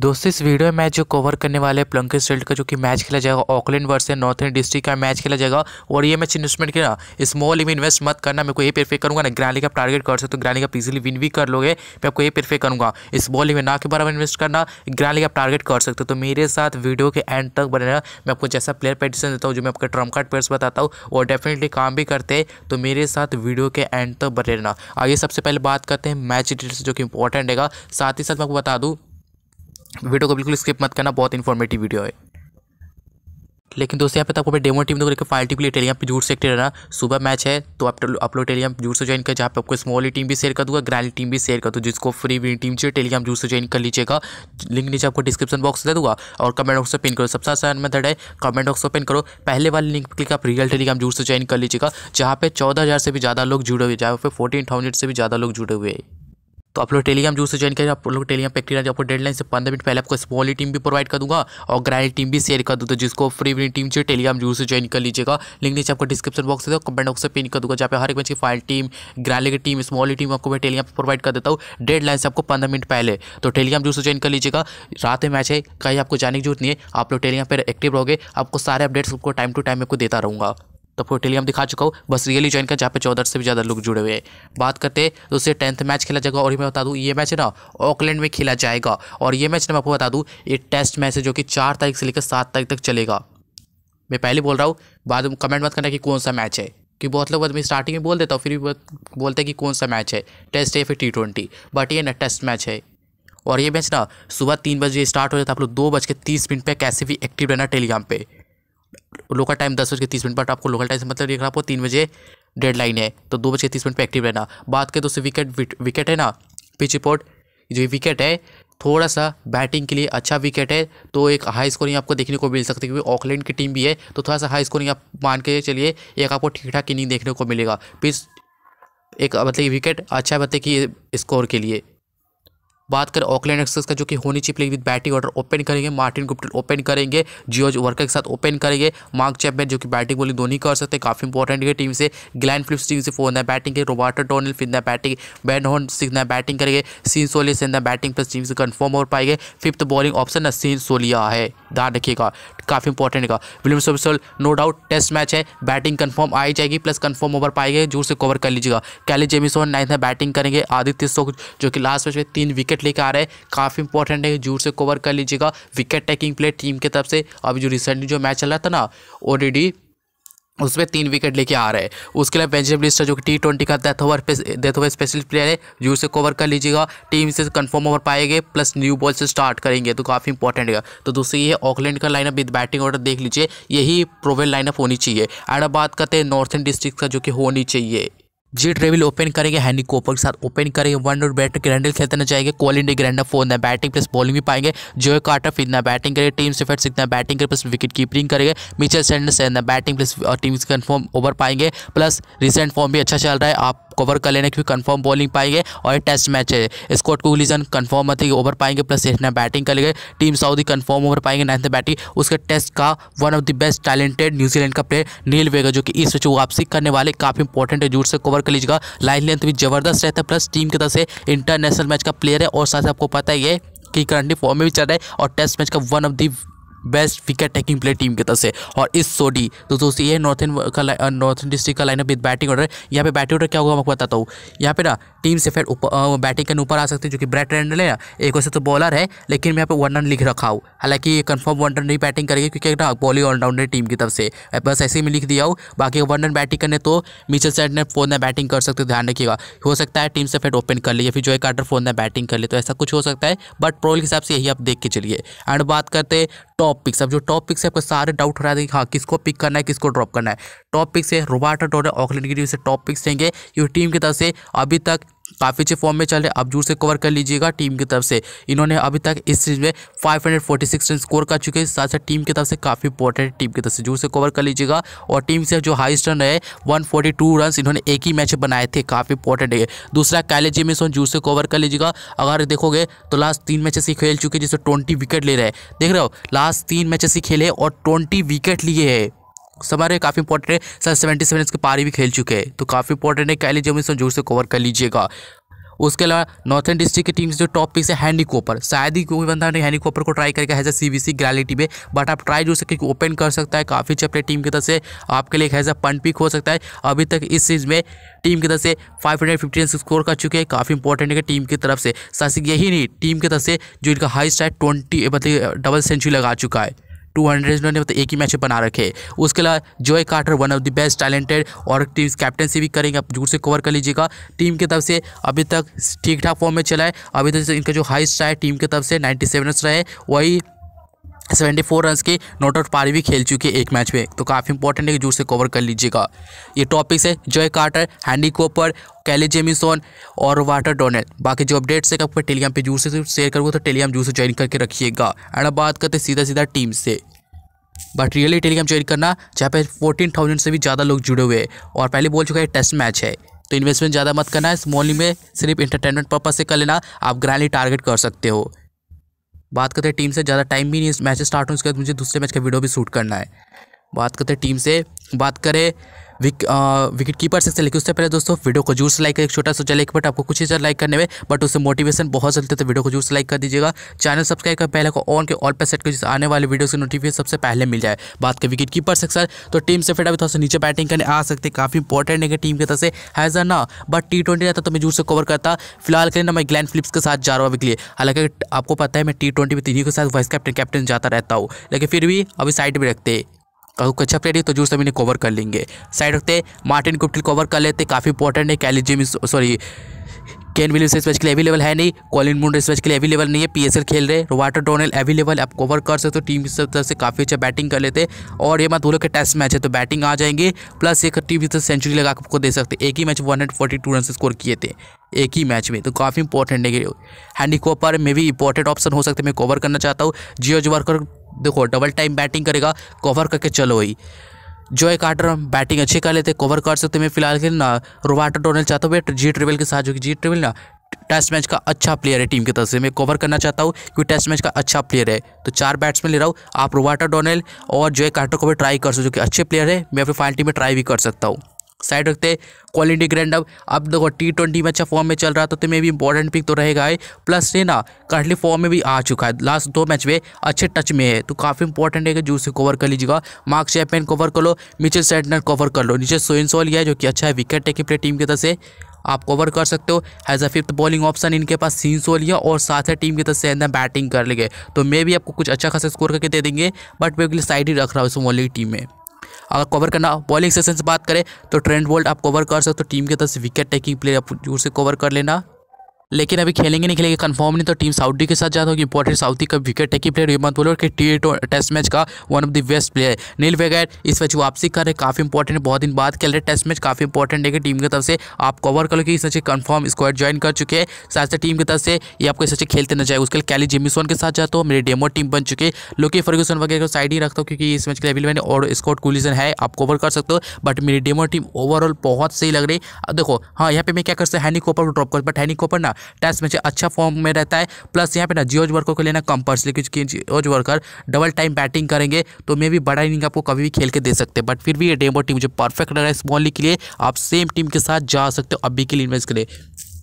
दोस्तों इस वीडियो में मैच जो कवर करने वाले हैं स्टेल्ट का जो कि मैच खेला जाएगा ऑकलैंड वर्सेस नॉर्थन डिस्ट्रिक्ट का मैच खेला जाएगा और ये मैच इन्वेस्टमेंट के ना स्मॉल में इन्वेस्ट मत करना मैं को ये परफेक्ट करूँगा ना ग्रैंडली का टारगेट कर सकते हो ग्रैंडली का इजिली विन भी कर लोगे मैं आपको ये परफेक्ट करूँगा स्मॉल बॉल में ना के बारे में इन्वेस्ट करना ग्रैंडली का टारगेट कर सकते हो तो मेरे साथ वीडियो के एंड तक बने रहना मैं आपको जैसा प्लेयर पेडिशन देता हूँ जो मैं आपका ट्रम्प कार्ड प्लेयर्स बताता हूँ और डेफिनेटली काम भी करते हैं तो मेरे साथ वीडियो के एंड तक बने रहना आइए सबसे पहले बात करते हैं मैच डिटेल्स जो कि इंपॉर्टेंट रहेगा साथ ही साथ मैं आपको बता दूँ वीडियो को बिल्कुल स्किप मत करना बहुत इन्फॉर्मेटिव वीडियो है लेकिन दोस्तों यहाँ पे तो आपको डेमो टीम देखो टीम के लिए टेलीग्राम पे जूर से एक्टिव रहना सुबह मैच है तो आप अपलोड टेलीग्राम जूर से ज्वाइन कर जहाँ पे आपको स्मॉल टीम भी शेयर कर दूंगा ग्रैंड टीम भी शेयर कर दूँ जिसको फ्री विन टीम चाहिए टेलीग्राम जूर से ज्वाइन कर लीजिएगा लिंक नीचे आपको डिस्क्रिप्शन बॉक्स दे दूंगा और कमेंट बॉक्स ओपन करो सबसे आसान मेथड है कमेंट बॉक्स ओपन करो पहले वाले लिंक क्लिक आप रियल टेलीग्राम जूर से ज्वाइन कर लीजिएगा जहाँ पे चौदह से भी ज़्यादा लोग जुड़े हुए जहाँ पे फोर्टीन से भी ज़्यादा लोग जुड़े हुए हैं तो आप लोग टेलीग्राम जरूर से ज्वाइन करें आप लोग टेलीग्राम पे एक्टिव आपको डेडलाइन से पंद्रह मिनट पहले आपको स्मॉली टीम भी प्रोवाइड कर दूंगा और ग्रैंड टीम भी शेयर कर दूँ तो जिसको फ्री विनिंग टीम चाहिए टेलीग्राम जरूर से ज्वाइन कर लीजिएगा लिंक नीचे आपको डिस्क्रिप्शन बॉक्स से कमेंट बॉक्स से पिन कर दूंगा जहाँ पे हर एक बच्चे की फाइल टीम ग्रैंड की टीम स्मॉली टीम आपको मैं टेलीग्राम पर प्रोवाइड कर देता हूँ लाइन से आपको पंद्रह मिनट पहले तो टेलीग्राम जरूर से ज्वाइन कर लीजिएगा रात में मैच है कहीं आपको जाने की जरूरत नहीं है आप लोग टेलीग्राम पर एक्टिव रहोगे आपको सारे अपडेट्स आपको टाइम टू टाइम आपको देता रहूँगा तो आपको टेलीम दिखा चुका हूँ बस रियली ज्वाइन कर जहाँ पे चौदह से भी ज़्यादा लोग जुड़े हुए हैं बात करते हैं तो उससे टेंथ मैच खेला जाएगा और मैं बता दूँ ये मैच ना ऑकलैंड में खेला जाएगा और ये मैच ना मैं आपको बता दूँ ये टेस्ट मैच है जो कि चार तारीख से लेकर सात तारीख तक चलेगा मैं पहले बोल रहा हूँ बाद में कमेंट मत करना कि कौन सा मैच है कि बहुत लोग मैं स्टार्टिंग में बोल देता हूँ फिर भी बोलते हैं कि कौन सा मैच है टेस्ट है या फिर टी ट्वेंटी बट ये ना टेस्ट मैच है और ये मैच ना सुबह तीन बजे स्टार्ट हो जाता है आप लोग दो बज के तीस मिनट पर कैसे भी एक्टिव रहना टेलीग्राम पर लोकल टाइम दस बज के तीस मिनट बट आपको लोकल टाइम से मतलब देखना आपको तीन बजे डेडलाइन है तो दो बज के तीस मिनट पर एक्टिव रहना बात करें तो उससे विकेट विकेट है ना पिच रिपोर्ट जो विकेट है थोड़ा सा बैटिंग के लिए अच्छा विकेट है तो एक हाई स्कोरिंग आपको देखने को मिल सकती है क्योंकि ऑकलैंड की टीम भी है तो थोड़ा सा हाई स्कोरिंग आप मान के चलिए एक आपको ठीक ठाक इनिंग देखने को मिलेगा पिच एक मतलब विकेट अच्छा मतलब कि स्कोर के लिए बात करें ऑकलैंड एक्सप्रेस का जो कि होनी चाहिए playing with batting order open करेंगे मार्टिन गुप्टिल ओपन करेंगे जियोज वर्कर के साथ ओपन करेंगे मार्क चैपमैन जो कि बैटिंग बोलिंग दोनों कर सकते हैं काफ़ी इंपॉर्टेंट है टीम से ग्लैन फिलिप्स टीम से फोर बैटिंग के रोबार्टो टोनल फिर बैटिंग बैन हॉर्न सिक्स ना बैटिंग करेंगे सीन सोलिया से बैटिंग प्लस टीम से कन्फर्म हो पाएंगे फिफ्थ बॉलिंग ऑप्शन सीन सोलिया है ध्यान रखिएगा काफ़ी इंपॉर्टेंट रहेगा विलियम सोबिसल नो डाउट टेस्ट मैच है बैटिंग कंफर्म आई जाएगी प्लस कंफर्म ओवर पाएंगे जोर से कवर कर लीजिएगा कैली जेमिसन नाइन्थ में बैटिंग करेंगे आदित्य सोख जो कि लास्ट मैच में तीन विकेट लेकर आ रहे हैं काफ़ी इंपॉर्टेंट है जोर से कवर कर लीजिएगा विकेट टेकिंग प्ले टीम की तरफ से अभी जो रिसेंटली जो मैच चल रहा था ना ऑलरेडी उस पर तीन विकेट लेके आ रहे हैं उसके अलावा बेंजामिन लिस्टर जो कि टी ट्वेंटी का death over death over special player है जो उसे कवर कर लीजिएगा टीम से कंफर्म ओवर पाएंगे प्लस न्यू बॉल से स्टार्ट करेंगे तो काफ़ी इंपॉर्टेंट है तो दूसरी ये ऑकलैंड का लाइनअप विद बैटिंग ऑर्डर देख लीजिए यही प्रोवेल लाइनअप होनी चाहिए एंड बात करते हैं नॉर्थन डिस्ट्रिक्ट का जो कि होनी चाहिए जी ट्रेविल ओपन करेंगे हैनी कोपर के साथ ओपन करेंगे वन और बैटर ग्रैंडल खेलते चाहिए कॉल इंडिया ग्रैंडल फोर ना बैटिंग प्लस बॉलिंग भी पाएंगे जो कार्टर इतना बैटिंग करेगा टीम स्टेफेट्स इतना बैटिंग करें प्लस विकेट कीपिंग करेंगे मिचल से इतना batting plus team confirm over पाएंगे प्लस रिसेंट फॉर्म भी अच्छा चल रहा है आप कवर कर लेना क्योंकि कन्फर्म बॉलिंग पाएंगे और ये टेस्ट मैच है स्कॉट लीजन कन्फर्म है ओवर पाएंगे प्लस इतना बैटिंग कर लेंगे टीम साउदी कन्फर्म ओवर पाएंगे नाइन्थ बैटिंग उसके टेस्ट का one of the best talented New Zealand का प्लेयर नील वेगा जो कि इस मैच वापसी करने वाले काफ़ी इंपॉर्टेंट है जोर से कवर कर लीजिएगा लाइन लेंथ भी जबरदस्त रहता है प्लस टीम की तरफ से इंटरनेशनल मैच का प्लेयर है और साथ ही आपको पता है ये कि करंटली फॉर्म में भी चल रहा है और टेस्ट मैच का one of the best wicket taking player team की तरफ से और इस सोडी तो दोस्तों ये नॉर्थन का नॉर्थन डिस्ट्रिक्ट का लाइनअप विद बैटिंग ऑर्डर यहाँ पे बैटिंग ऑर्डर क्या होगा मैं बताता हूँ यहाँ पे ना टीम से फिर बैटिंग करने ऊपर आ सकते हैं जो कि ब्रैट रेंडल है एक वैसे तो बॉलर है लेकिन मैं यहाँ पर वन रन लिख रखा हूँ हालांकि ये कन्फर्म वन रन नहीं बैटिंग करेगी क्योंकि ना बॉलिंग ऑलराउंडर टीम की तरफ से बस ऐसे ही में लिख दिया हूँ बाकी वन रन बैटिंग करने तो मिचल सैड ने फोन ना बैटिंग कर सकते ध्यान रखिएगा हो सकता है टीम से फिर ओपन कर ले या फिर जो एक फोन ने बैटिंग कर ले तो ऐसा कुछ हो सकता है बट प्रोल के हिसाब से यही आप देख के चलिए एंड बात करते हैं टॉप पिक्स अब जो टॉप पिक्स है आपको सारे डाउट हो रहा है कि हाँ किसको पिक करना है किसको ड्रॉप करना है टॉप पिक्स है रोबार्टो डोडे ऑकलैंड की टीम से टॉप पिक्स देंगे क्योंकि टीम की तरफ से अभी तक काफ़ी अच्छे फॉर्म में चल रहे आप जोर से कवर कर लीजिएगा टीम की तरफ से इन्होंने अभी तक इस सीरीज में 546 रन स्कोर कर चुके हैं साथ साथ टीम की तरफ से काफ़ी इंपॉर्टेंट टीम की तरफ से जोर से कवर कर लीजिएगा और टीम से जो हाइस्ट रन है 142 रन इन्होंने एक ही मैच बनाए थे काफ़ी इंपॉर्टेंट है दूसरा कैले जेमिसन जोर से कवर कर लीजिएगा अगर देखोगे तो लास्ट तीन मैचेस ही खेल चुके हैं जिससे ट्वेंटी विकेट ले रहे हैं देख रहे हो लास्ट तीन मैचेस ही खेले और ट्वेंटी विकेट लिए है समर है काफ़ी इंपॉर्टेंट है सर सेवेंटी सेवन इसके पारी भी खेल चुके हैं तो काफ़ी इंपॉर्टेंट है कैली जो इसमें जोर से कवर कर लीजिएगा उसके अलावा नॉर्थन डिस्ट्रिक्ट की टीम से जो टॉप पिक्स है हैंडी कोपर शायद ही कोई बंदा ने हैंडी कोपर को ट्राई करके has a C B C ग्रैलिटी में बट आप ट्राई जो सके ओपन कर सकता है काफ़ी चैप्टर टीम की तरफ से आपके लिए एक ए पन पिक हो सकता है अभी तक इस सीज़ में टीम की तरफ से फाइव हंड्रेड फिफ्टी स्कोर कर चुके हैं काफ़ी इंपॉर्टेंट है टीम की तरफ से शासिक यही नहीं टीम की तरफ से जो इनका हाइस्ट है ट्वेंटी मतलब डबल सेंचुरी लगा चुका है टू हंड्रेड इन्होंने मतलब एक ही मैच बना रखे उसके अलावा Joe Carter one of the best talented और टीम कैप्टनसी भी करेंगे आप जूर से कवर कर लीजिएगा टीम की तरफ से अभी तक ठीक ठाक फॉर्म में चला है अभी तक इनका जो हाइस्ट रहा है टीम की तरफ से नाइन्टी सेवन रहा है वही सेवेंटी फोर रन के नॉट आउट पारी भी खेल चुकी है एक मैच में तो काफ़ी इंपॉर्टेंट है कि जोर से कवर कर लीजिएगा ये टॉपिक्स है Joe Carter Henry Cooper Kyle Jamieson और वाटर डोनल बाकी जो अपडेट्स है आपको टेलीग्राम पे जूर से शेयर करूँगा तो टेलीग्राम जूर से ज्वाइन करके रखिएगा एंड अब बात करते सीधा सीधा टीम से बट रियली टेलीग्राम ज्वाइन करना जहाँ पे फोर्टीन थाउजेंड से भी ज़्यादा लोग जुड़े हुए हैं और पहले बोल चुका है टेस्ट मैच है तो इन्वेस्टमेंट ज़्यादा मत करना है स्मॉली में सिर्फ इंटरटेनमेंट पर्पज से कर लेना आप ग्रैंडली टारगेट कर सकते हो बात करते हैं टीम से ज़्यादा टाइम भी नहीं मैच स्टार्ट हो उसके बाद मुझे दूसरे मैच का वीडियो भी शूट करना है बात करते हैं टीम से बात करें विक आ, विकेट कीपर से लेकिन उससे पहले दोस्तों वीडियो को जरूर से लाइक करें छोटा सोचा एक बट आपको कुछ ही लाइक करने में बट उससे मोटिवेशन बहुत चलते तो वीडियो को जरूर से लाइक कर दीजिएगा चैनल सब्सक्राइब कर पहले को ऑन के ऑल पर सेट कर जिससे आने वाले वीडियो से नोटिफिकेशन सबसे पहले मिल जाए बात करें विकेट कीपर सर तो टीम से फिर अभी थोड़ा सा नीचे बैटिंग करने आ सकते काफ़ी इंपॉर्टेंट है टीम की तरफ से अ ना बट टी ट्वेंटी रहता तो मैं जूर से कवर करता फिलहाल करें ना मैं ग्लैन फिलिप्स के साथ जा रहा हूँ अभी के लिए हालांकि आपको पता है मैं टी ट्वेंटी में तीनों के साथ वाइस कैप्टन कैप्टन जाता रहता हूँ लेकिन फिर भी अभी साइड में रखते कच्छप रेडी तो जो सभी इन्हें कवर कर लेंगे साइड रखते मार्टिन गुप्टिल कवर कर लेते काफ़ी इंपॉर्टेंट है Kyle Jim sorry Kane Williams इस मैच के लिए अवेलेबल है नहीं कॉलिन मुंड इस मैच के लिए अवेलेबल नहीं है पीएसएल खेल रहे वाटर डोनल अवेलेबल आप कवर कर सकते हो तो टीम की तरफ से काफ़ी अच्छा बैटिंग कर लेते और ये मत बोलो कि टेस्ट मैच है तो बैटिंग आ जाएंगे प्लस एक टीम की तरफ सेंचुरी लगा आपको दे सकते एक ही मैच वन रन से स्कोर किए थे एक ही मैच में तो काफ़ी इंपॉर्टेंट है हैंडी कॉपर में भी इंपॉर्टेंट ऑप्शन हो सकते हैं मैं कवर करना चाहता हूँ जियो वर्कर देखो डबल टाइम बैटिंग करेगा कवर करके चलो जो एक कार्टर बैटिंग अच्छी कर लेते कवर कर सकते मैं फिलहाल के ना रोबार्टर डोनल चाहता हूँ जी ट्रेवल के साथ जो कि जी ट्रेवल ना टेस्ट मैच का अच्छा प्लेयर है टीम की तरफ से मैं कवर करना चाहता हूँ क्योंकि टेस्ट मैच का अच्छा प्लेयर है तो चार बैट्समैन ले रहा हूँ आप रोबार्टो डोनल और जोए कार्टर को भी ट्राई कर सकते जो कि अच्छे प्लेयर है मैं अपनी फाइनल टीम में ट्राई भी कर सकता हूँ साइड रखते क्वालिटी ग्रैंड अब अब देखो टी ट्वेंटी में अच्छा फॉर्म में चल रहा था तो मे भी इंपॉर्टेंट पिक तो रहेगा है प्लस ये ना करंटली फॉर्म में भी आ चुका है लास्ट दो मैच में अच्छे टच में है तो काफ़ी इंपॉर्टेंट है कि जूस से कवर कर लीजिएगा मार्क चैपेन कवर कर लो मिचिल सेटनर कवर कर लो नीचे सोइन लिया है जो कि अच्छा है विकेट टेकिंग प्ले टीम की तरफ से आप कवर कर सकते हो as a fifth bowling option इनके पास सीन सो लिया और साथ ही टीम की तरफ से अंदर बैटिंग कर लेंगे तो मे भी आपको कुछ अच्छा खासा स्कोर करके दे देंगे बट मैं साइड ही रख रहा हूँ इस मोली टीम में अगर कवर करना बॉलिंग सेशन से बात करें तो ट्रेंड बोल्ट आप कवर कर सकते हो टीम तो के तरफ से विकेट टेकिंग प्लेयर आप दूर से कवर कर लेना लेकिन अभी खेलेंगे नहीं खेलेंगे कंफर्म नहीं तो टीम साउदी के साथ जाता हूँ इंपॉर्टेंट साउदी का विकेट टेकिंग प्लेयर ये मत बोलो कि टी टेस्ट मैच का one of the best player Neil वेगैट इस मैच वापसी कर रहे काफ़ी इंपॉर्टेंट बहुत दिन बाद खेल रहे टेस्ट मैच काफ़ी इंपॉर्टेंट है कि टीम की तरफ से आप कवर कर कि इस मैच कन्फर्म स्क्वाड ज्वाइन कर चुके हैं साथ टीम की तरफ से ये आपको इस खेलते न जाए उसके लिए कैली जेमिसन के साथ जाता हूँ मेरी डेमो टीम बन चुकी है लोकी फर्गूसन वगैरह को साइड ही रखता हूँ क्योंकि इस मैच के लेवल मैंने और स्कॉट कुलिजन है आप कवर कर सकते हो बट मेरी डेमो टीम ओवरऑल बहुत सही लग रही देखो हाँ यहाँ पे मैं क्या कर सकता हैनी कोपर को ड्रॉप कर बट हैनी कॉपर ना टेस्ट मैच अच्छा फॉर्म में रहता है प्लस यहाँ पे ना जियोज वर्कर को लेना कंपल्सरी क्योंकि जियोज वर्कर डबल टाइम बैटिंग करेंगे तो मे भी बड़ा इनिंग आपको कभी भी खेल के दे सकते हैं बट फिर भी ये डेमो टीम जो परफेक्ट लग रहा है स्मॉली के लिए आप सेम टीम के साथ जा सकते हो अभी के लिए इन्वेस्ट करें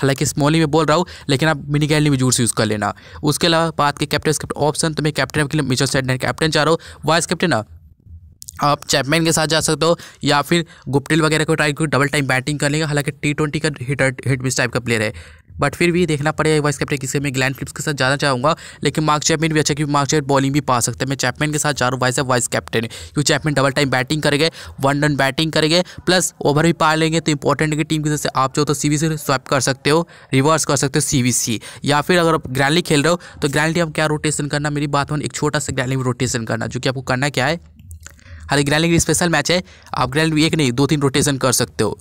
हालांकि स्मॉली में बोल रहा हूँ लेकिन आप मिनी गैली में जूर से यूज़ कर लेना उसके अलावा बात के कैप्टन ऑप्शन तो मैं कैप्टन के लिए मिचल सेडनर कैप्टन चाह रहा हूँ वाइस कैप्टन आप चैपमैन के साथ जा सकते हो या फिर गुप्टिल वगैरह को ट्राई करो डबल टाइम बैटिंग कर लेंगे हालांकि टी ट्वेंटी का हिटर हिट मिस टाइप का प्लेयर है बट फिर भी देखना पड़ेगा वाइस कैप्टन किसके किसी में ग्लैंड फिलिप्स के साथ जाना चाहूँगा लेकिन मार्क चैपमिन भी अच्छा क्योंकि मार्क चैप बॉलिंग भी पा सकते हैं मैं चैपमैन के साथ जा रहा हूँ वाइस वाइस कैप्टन है क्योंकि चैपमैन डबल टाइम बैटिंग करेंगे वन रन बैटिंग करेंगे प्लस ओवर भी पा लेंगे तो इंपॉर्टेंट है कि टीम की तरफ से आप चाहो तो सी से स्वैप कर सकते हो रिवर्स कर सकते हो सी या फिर अगर आप ग्रैंडली खेल रहे हो तो ग्रैंडली आप क्या रोटेशन करना मेरी बात मन एक छोटा सा ग्रैंडली रोटेशन करना जो कि आपको करना क्या है हालांकि ग्रैंडली स्पेशल मैच है आप ग्रैंड एक नहीं दो तीन रोटेशन कर सकते हो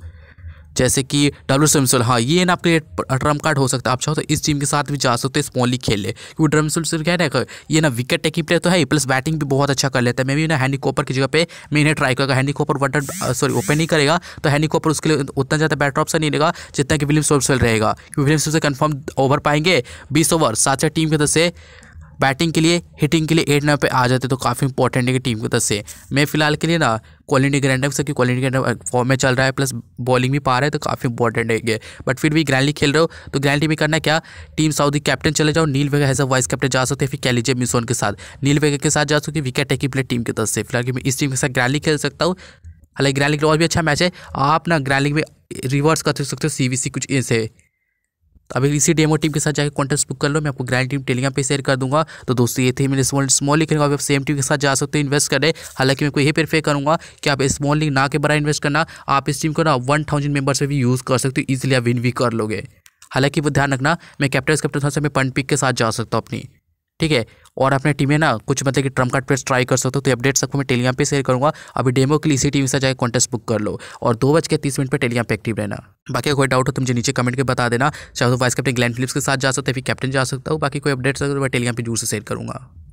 जैसे कि डब्ल्यू सैमसुल हाँ ये ना आपके लिए ड्रम कार्ड हो सकता है आप चाहो तो इस टीम के साथ भी जा सकते हो स्मॉली ले क्योंकि ड्रम सैमसुल क्या है ना ये ना विकेट टेकिंग प्लेयर तो है प्लस बैटिंग भी बहुत अच्छा कर लेता है मैं भी ना हैनी कॉपर की जगह पे मैं इन्हें ट्राई करेगा हैनीकॉपर वटर वन सॉरी ओपन नहीं करेगा तो हैनी कॉपर उसके लिए उतना ज़्यादा बैटर ऑप्शन नहीं रहेगा जितना कि विलियम सोमसुल रहेगा क्योंकि विलियम सोमसुल कन्फर्म ओवर पाएंगे बीस ओवर साथ टीम की तरफ से बैटिंग के लिए हिटिंग के लिए एट नंबर पे आ जाते तो काफ़ी इंपॉर्टेंट है कि टीम की तरफ से मैं फिलहाल के लिए ना क्वालिटी ग्रैंडम सबकी क्वालिटी ग्रैंड फॉर्म में चल रहा है प्लस बॉलिंग भी पा रहा है तो काफ़ी इंपॉर्टेंट है बट फिर भी ग्रैंडली खेल रहे हो तो ग्रैंडली भी करना क्या टीम साउदी कैप्टन चले जाओ नील वेगा एज अ वाइस कैप्टन जा सकते हैं फिर कैलीजे मिसोन के साथ नील वेगा के साथ जा सकते विकेट टेकिंग प्लेयर टीम की तरफ से फिलहाल मैं इस टीम के साथ ग्रैंडली खेल सकता हूँ हालांकि ग्रैंड लीग और भी अच्छा मैच है आप ना ग्रैंड लीग में रिवर्स कर सकते हो सी कुछ ऐसे तो अभी इसी डेमो टीम के साथ जाकर कॉन्टेस्ट बुक कर लो मैं आपको ग्रैंड टीम टेलीग्राम पे शेयर कर दूंगा तो दोस्तों ये थे मेरे स्मॉल स्मॉल लिखने आप सेम टीम के साथ जा सकते हो इन्वेस्ट करें हालांकि मैं को ये प्रेफर करूँगा कि आप स्मॉल लिंक ना के बड़ा इन्वेस्ट करना आप इस टीम को ना वन थाउजेंड मेंबर्स से भी यूज़ कर सकते हो इजिली आप विन भी कर लोगे हालांकि वो ध्यान रखना मैं कैप्टन कैप्टन था से मैं पंड पिक के साथ जा सकता हूँ अपनी ठीक है और अपने टीम में ना कुछ मतलब कि ट्रम्प कार्ड पे ट्राई कर सकते हो तो अपडेट्स आपको मैं टेलीग्राम पे शेयर करूँगा अभी डेमो के लिए इसी टीम से जाकर कॉन्टेस्ट बुक कर लो और दो बज के तीस मिनट पर टेलीग्राम पे एक्टिव रहना बाकी कोई डाउट हो तो मुझे नीचे कमेंट के बता देना चाहे तो वाइस कैप्टन ग्लैन फिलिप्स के साथ जा सकते हैं फिर कैप्टन जा सकता हूँ बाकी कोई अपडेट्स अगर तो मैं टेलीग्राम पर जरूर से शेयर करूँगा